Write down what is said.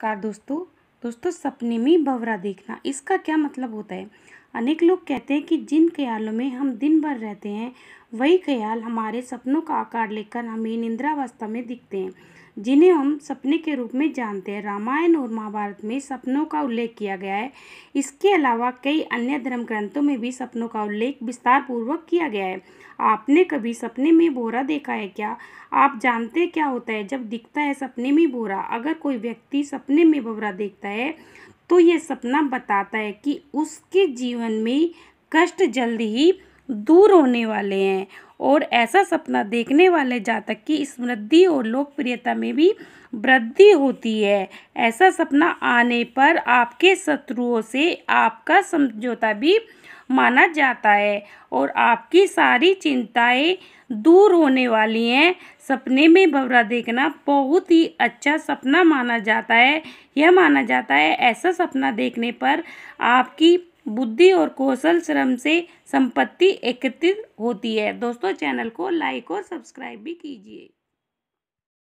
car दोस्तों दोस्तों सपने में बवरा देखना इसका क्या मतलब होता है अनेक लोग कहते हैं कि जिन ख्यालों में हम दिन भर रहते हैं वही ख्याल हमारे सपनों का आकार लेकर हमें निंद्रावस्था में दिखते हैं जिन्हें हम सपने के रूप में जानते हैं रामायण और महाभारत में सपनों का उल्लेख किया गया है इसके अलावा कई अन्य धर्म ग्रंथों में भी सपनों का उल्लेख विस्तार पूर्वक किया गया है आपने कभी सपने में बोरा देखा है क्या आप जानते क्या होता है जब दिखता है सपने में बोरा अगर कोई व्यक्ति सपने में बोरा देखता है तो यह सपना बताता है कि उसके जीवन में कष्ट जल्द ही दूर होने वाले हैं और ऐसा सपना देखने वाले जातक की समृद्धि और लोकप्रियता में भी वृद्धि होती है ऐसा सपना आने पर आपके शत्रुओं से आपका समझौता भी माना जाता है और आपकी सारी चिंताएं दूर होने वाली हैं सपने में भवरा देखना बहुत ही अच्छा सपना माना जाता है यह माना जाता है ऐसा सपना देखने पर आपकी बुद्धि और कौशल श्रम से संपत्ति एकत्रित होती है दोस्तों चैनल को लाइक और सब्सक्राइब भी कीजिए